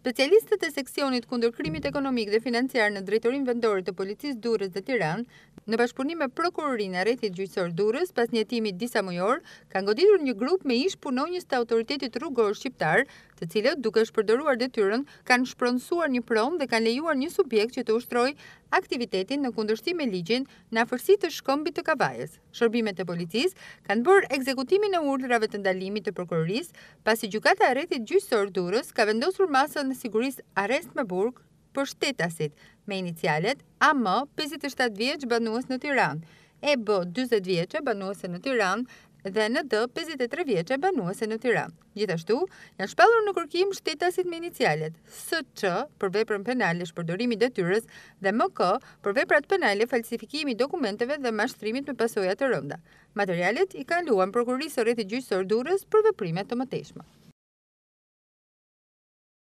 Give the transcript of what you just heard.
Specialistët e seksionit kundër krimit ekonomik dhe financiar në drejtorin vendorit të policisë durës dhe tiran, në bashkëpunim me prokurorin e rethit gjyqësor durës, pas një timit disa mujor, ka goditur një grup me ish punonjës të autoritetit rrugor shqiptar, të cilët duke shpërdoruar dhe tyrën, kanë shpronsuar një prom dhe kanë lejuar një subjekt që të ushtroj aktivitetin në kundërshti me ligjin në afërsi të shkombit të kavajës. Shërbimet e policis kanë bërë ekzekutimin e urdrave të ndalimit të prokuroris, pasi gjukata e rethit gjyqësor durës ka vendosur masën në e Sigurisë Arrest me Burg për shtetasit me inicialet AM 57 vjeç banues në Tiranë, EB 40 vjeç banuese në Tiranë dhe në D 53 vjeç banuese në Tiranë. Gjithashtu, janë shpallur në kërkim shtetasit me inicialet SC për veprën penale shpërdorimi i detyrës dhe MK për veprat penale falsifikimi i dokumenteve dhe mashtrimit me pasoja të rënda. Materialet i kanë luan prokurisë së rrethit gjyqësor Durrës për veprime të mëtejshme.